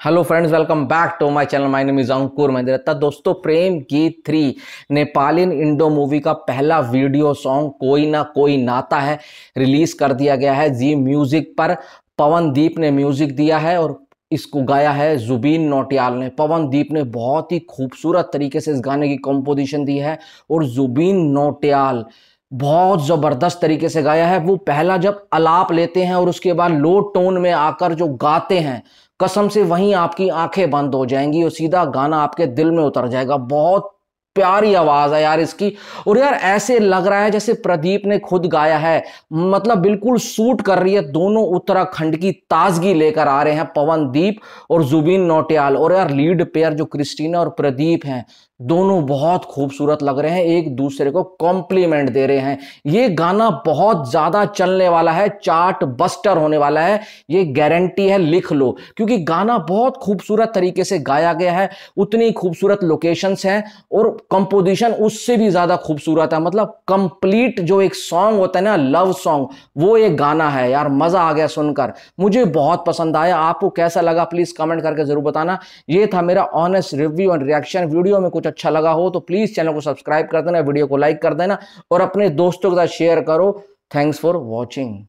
hello friends welcome back to my channel my name is Ankur Mahindra दोस्तों प्रेम गीत three नेपालीन Indo movie का पहला video song कोई ना कोई नाता है रिलीज कर दिया गया है जी म्यूजिक पर पवनदीप ने म्यूजिक दिया है और इसको गाया है जुबीन नोटियाल ने पवनदीप ने बहुत ही खूबसूरत तरीके से इस गाने की कंपोजिशन दी है और जुबीन नोटियाल बहुत ज़बरदस्त तरीके से गाया है वो पहला जब अलाप लेते हैं और उसके बाद लो टोन में आकर जो गाते हैं कसम से वहीं आपकी आंखें बंद हो जाएंगी और सीधा गाना आपके दिल में उतर जाएगा बहुत प्यारी आवाज है यार इसकी और यार ऐसे लग रहा है जैसे प्रदीप ने खुद गाया है मतलब बिल्कुल सूट कर रही है दोनों उत्तराखंड की ताजगी लेकर आ रहे हैं पवनदीप और जुबीन नोटियाल और यार लीड पेयर जो क्रिस्टीना और प्रदीप हैं दोनों बहुत खूबसूरत लग रहे हैं एक दूसरे को कॉम्प्लीमेंट दे रहे हैं ये गाना बहुत ज़्यादा चलने वाला है चार्ट बस्टर होने वाला है ये गारंटी है लिख लो क्योंकि गाना बहुत खूबसूरत तरीके से गाया गया है उतनी खूबसूरत लोकेशंस हैं और कंपोजिशन उससे भी ज्यादा खूबसूरत है मतलब कंप्लीट जो एक सॉन्ग होता है ना लव सॉन्ग वो एक गाना है यार मजा आ गया सुनकर मुझे बहुत पसंद आया आपको कैसा लगा प्लीज कमेंट करके जरूर बताना ये था मेरा honest review and reaction video में कुछ अच्छा लगा हो तो प्लीज चैनल को सब्सक्राइब कर देना वीडियो को लाइक कर देना और अपने दोस्तों के साथ शेयर करो थैंक्स फॉर वॉचिंग